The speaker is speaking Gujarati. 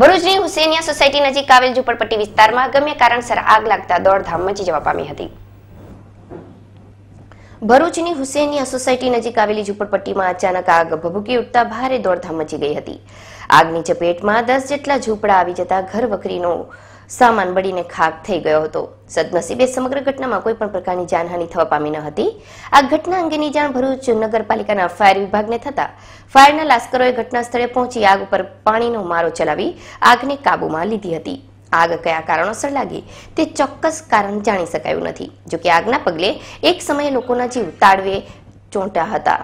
ભરૂચની હુસેનિયા સોસાયટી નજીક આવેલ ઝુંપડપટ્ટી વિસ્તારમાં ગમ્ય કારણસર આગ લાગતા દોડધામ મચી જવા પામી હતી ભરૂચની હુસેનિયા સોસાયટી નજીક આવેલી ઝૂંપડપટ્ટીમાં અચાનક આગ ભભૂકી ઉઠતા ભારે દોડધામ મચી ગઈ હતી આગની ચપેટમાં દસ જેટલા ઝૂંપડા આવી જતા ઘર વખરીનો સામાન બળીને ખાક થઈ ગયો હતો સદનસીબે સમગ્ર ઘટનામાં કોઈ પણ પ્રકારની જાનહાનિ થવા પામી ન હતી આ ઘટના અંગેની જાણ ભરૂચ નગરપાલિકાના ફાયર વિભાગને થતા ફાયરના લાશ્કરોએ ઘટના સ્થળે પહોંચી આગ ઉપર પાણીનો મારો ચલાવી આગને કાબૂમાં લીધી હતી આગ કયા કારણોસર લાગી તે ચોક્કસ કારણ જાણી શકાયું નથી જોકે આગના પગલે એક સમયે લોકોના જીવ તાળવે ચોંટ્યા હતા